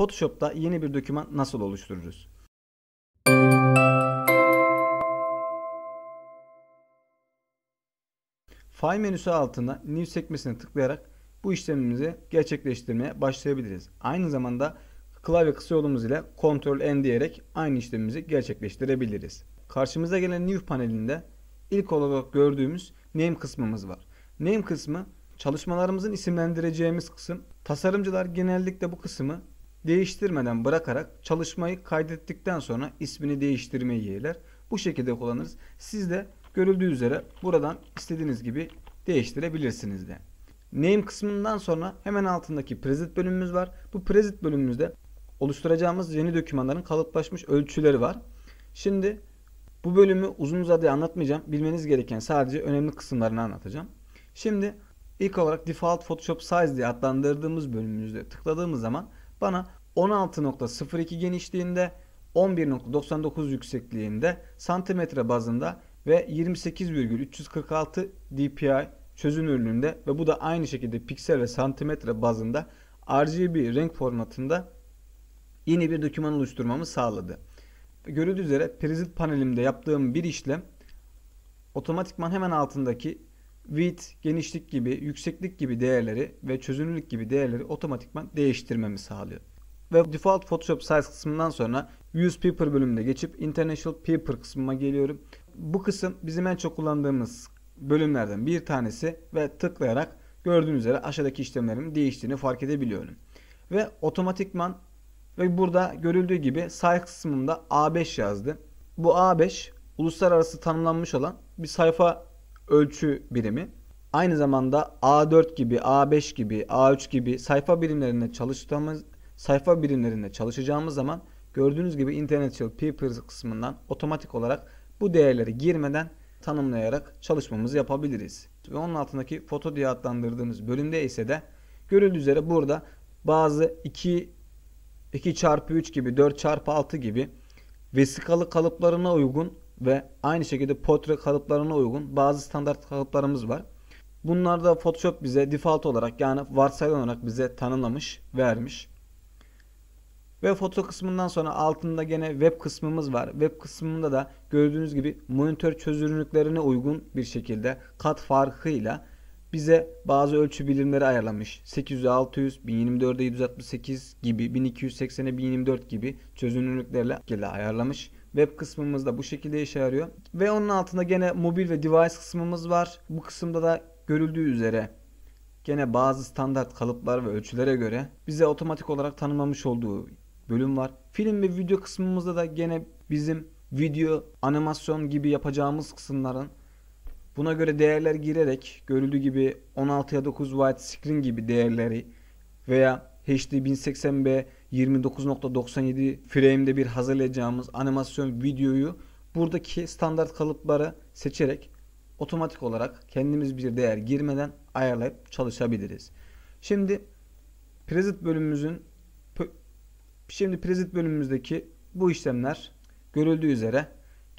Photoshop'ta yeni bir doküman nasıl oluştururuz? File menüsü altında New sekmesine tıklayarak bu işlemimizi gerçekleştirmeye başlayabiliriz. Aynı zamanda klavye kısa yolumuz ile Ctrl N diyerek aynı işlemimizi gerçekleştirebiliriz. Karşımıza gelen New panelinde ilk olarak gördüğümüz Name kısmımız var. Name kısmı çalışmalarımızın isimlendireceğimiz kısım. Tasarımcılar genellikle bu kısmı değiştirmeden bırakarak çalışmayı kaydettikten sonra ismini değiştirmeyi yeğler. Bu şekilde kullanırız. Siz de görüldüğü üzere buradan istediğiniz gibi değiştirebilirsiniz de. Name kısmından sonra hemen altındaki Preset bölümümüz var. Bu Preset bölümümüzde oluşturacağımız yeni dokümanların kalıplaşmış ölçüleri var. Şimdi bu bölümü uzun uzadıya anlatmayacağım. Bilmeniz gereken sadece önemli kısımlarını anlatacağım. Şimdi ilk olarak Default Photoshop Size diye adlandırdığımız bölümümüzde tıkladığımız zaman bana 16.02 genişliğinde 11.99 yüksekliğinde santimetre bazında ve 28,346 dpi çözünürlüğünde ve bu da aynı şekilde piksel ve santimetre bazında RGB renk formatında yeni bir doküman oluşturmamı sağladı. Görüldüğü üzere prizit panelimde yaptığım bir işlem otomatikman hemen altındaki width, genişlik gibi, yükseklik gibi değerleri ve çözünürlük gibi değerleri otomatikman değiştirmemi sağlıyor. Ve default Photoshop size kısmından sonra use paper bölümüne geçip international paper kısmına geliyorum. Bu kısım bizim en çok kullandığımız bölümlerden bir tanesi ve tıklayarak gördüğünüz üzere aşağıdaki işlemlerimin değiştiğini fark edebiliyorum. Ve otomatikman ve burada görüldüğü gibi Size kısmında A5 yazdı. Bu A5 uluslararası tanımlanmış olan bir sayfa ölçü birimi. Aynı zamanda A4 gibi, A5 gibi, A3 gibi sayfa birimlerinde çalıştığımız sayfa birimlerinde çalışacağımız zaman gördüğünüz gibi International Papers kısmından otomatik olarak bu değerleri girmeden tanımlayarak çalışmamızı yapabiliriz. Ve onun altındaki foto diye adlandırdığımız bölümde ise de görüldüğü üzere burada bazı 2 2 çarpı 3 gibi 4 çarpı 6 gibi vesikalı kalıplarına uygun ve aynı şekilde portre kalıplarına uygun bazı standart kalıplarımız var. Bunlarda Photoshop bize default olarak yani varsayılan olarak bize tanımlamış, vermiş. Ve foto kısmından sonra altında gene web kısmımız var. Web kısmında da gördüğünüz gibi monitör çözünürlüklerine uygun bir şekilde kat farkıyla bize bazı ölçü bilimleri ayarlamış. 800'e 600, 1024'e 768 gibi, 1280'e 1024 gibi çözünürlüklerle ayarlamış. Web kısmımız da bu şekilde işe yarıyor. Ve onun altında gene mobil ve device kısmımız var. Bu kısımda da görüldüğü üzere gene bazı standart kalıplar ve ölçülere göre bize otomatik olarak tanımlamış olduğu bölüm var. Film ve video kısmımızda da gene bizim video, animasyon gibi yapacağımız kısımların Buna göre değerler girerek görüldüğü gibi 16'ya 9 wide screen gibi değerleri veya HD 1080p 29.97 frame'de bir hazırlayacağımız animasyon videoyu buradaki standart kalıpları seçerek otomatik olarak kendimiz bir değer girmeden ayarlayıp çalışabiliriz. Şimdi preset bölümümüzün şimdi preset bölümümüzdeki bu işlemler görüldüğü üzere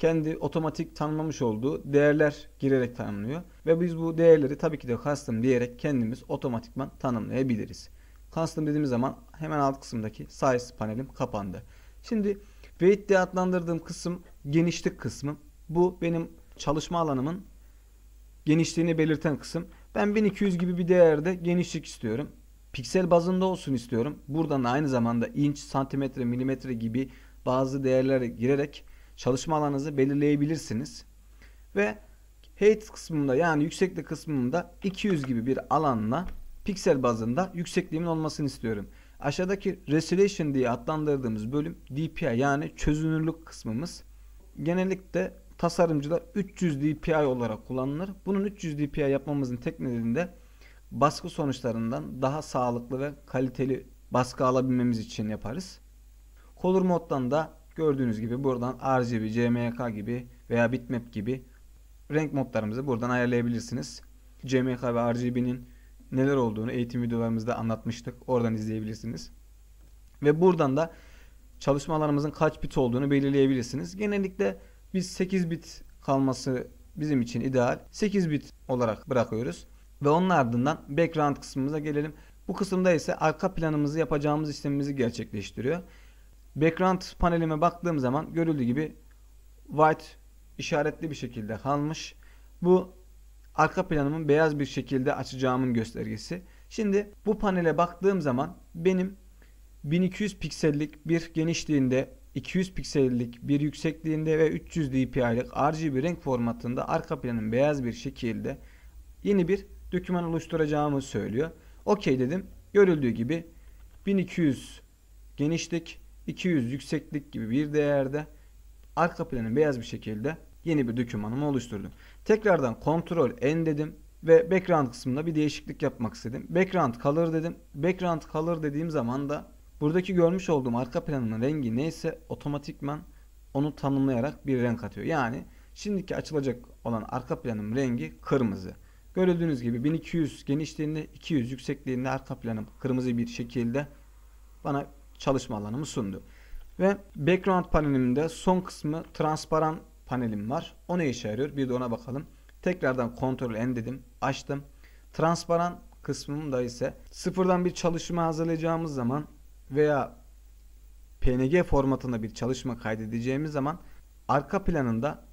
kendi otomatik tanımlamış olduğu değerler girerek tanımlıyor. Ve biz bu değerleri tabii ki de custom diyerek kendimiz otomatikman tanımlayabiliriz. Custom dediğimiz zaman hemen alt kısımdaki size panelim kapandı. Şimdi weight diye adlandırdığım kısım genişlik kısmı. Bu benim çalışma alanımın genişliğini belirten kısım. Ben 1200 gibi bir değerde genişlik istiyorum. Piksel bazında olsun istiyorum. Buradan aynı zamanda inç, santimetre, milimetre gibi bazı değerlere girerek çalışma alanınızı belirleyebilirsiniz. Ve height kısmında yani yükseklik kısmında 200 gibi bir alanla piksel bazında yüksekliğimin olmasını istiyorum. Aşağıdaki resolution diye adlandırdığımız bölüm DPI yani çözünürlük kısmımız. Genellikle tasarımcıda 300 DPI olarak kullanılır. Bunun 300 DPI yapmamızın tek nedeni baskı sonuçlarından daha sağlıklı ve kaliteli baskı alabilmemiz için yaparız. Color moddan da Gördüğünüz gibi buradan RGB, CMYK gibi veya bitmap gibi renk modlarımızı buradan ayarlayabilirsiniz. CMYK ve RGB'nin neler olduğunu eğitim videolarımızda anlatmıştık. Oradan izleyebilirsiniz. Ve buradan da çalışmalarımızın kaç bit olduğunu belirleyebilirsiniz. Genellikle biz 8 bit kalması bizim için ideal. 8 bit olarak bırakıyoruz. Ve onun ardından background kısmımıza gelelim. Bu kısımda ise arka planımızı yapacağımız işlemimizi gerçekleştiriyor. Background panelime baktığım zaman görüldüğü gibi white işaretli bir şekilde kalmış. Bu arka planımın beyaz bir şekilde açacağımın göstergesi. Şimdi bu panele baktığım zaman benim 1200 piksellik bir genişliğinde 200 piksellik bir yüksekliğinde ve 300 dpi'lik RGB renk formatında arka planın beyaz bir şekilde yeni bir doküman oluşturacağımı söylüyor. Okey dedim. Görüldüğü gibi 1200 genişlik 200 yükseklik gibi bir değerde arka planı beyaz bir şekilde yeni bir dokümanımı oluşturdum. Tekrardan kontrol N dedim ve background kısmında bir değişiklik yapmak istedim. Background color dedim. Background color dediğim zaman da buradaki görmüş olduğum arka planın rengi neyse otomatikman onu tanımlayarak bir renk atıyor. Yani şimdiki açılacak olan arka planın rengi kırmızı. Görüldüğünüz gibi 1200 genişliğinde 200 yüksekliğinde arka planım kırmızı bir şekilde bana çalışma alanımı sundu. Ve background panelimde son kısmı transparan panelim var. O ne işe yarıyor? Bir de ona bakalım. Tekrardan kontrol N dedim. Açtım. Transparan kısmımda ise sıfırdan bir çalışma hazırlayacağımız zaman veya PNG formatında bir çalışma kaydedeceğimiz zaman arka planında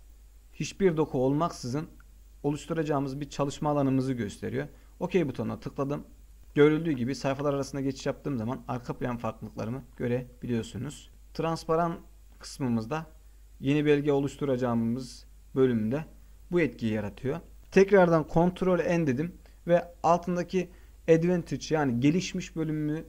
hiçbir doku olmaksızın oluşturacağımız bir çalışma alanımızı gösteriyor. OK butonuna tıkladım Görüldüğü gibi sayfalar arasında geçiş yaptığım zaman arka plan farklılıklarımı görebiliyorsunuz. Transparan kısmımızda yeni belge oluşturacağımız bölümde bu etkiyi yaratıyor. Tekrardan kontrol N dedim ve altındaki Advantage yani gelişmiş bölümü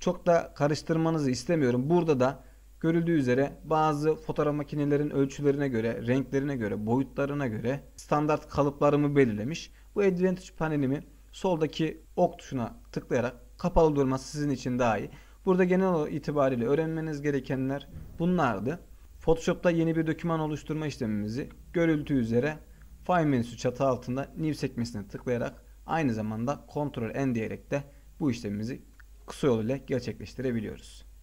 çok da karıştırmanızı istemiyorum. Burada da görüldüğü üzere bazı fotoğraf makinelerin ölçülerine göre, renklerine göre, boyutlarına göre standart kalıplarımı belirlemiş. Bu Advantage panelimi soldaki ok tuşuna tıklayarak kapalı durması sizin için daha iyi. Burada genel itibariyle öğrenmeniz gerekenler bunlardı. Photoshop'ta yeni bir doküman oluşturma işlemimizi görüntü üzere File menüsü çatı altında New sekmesine tıklayarak aynı zamanda Ctrl N diyerek de bu işlemimizi kısa yol ile gerçekleştirebiliyoruz.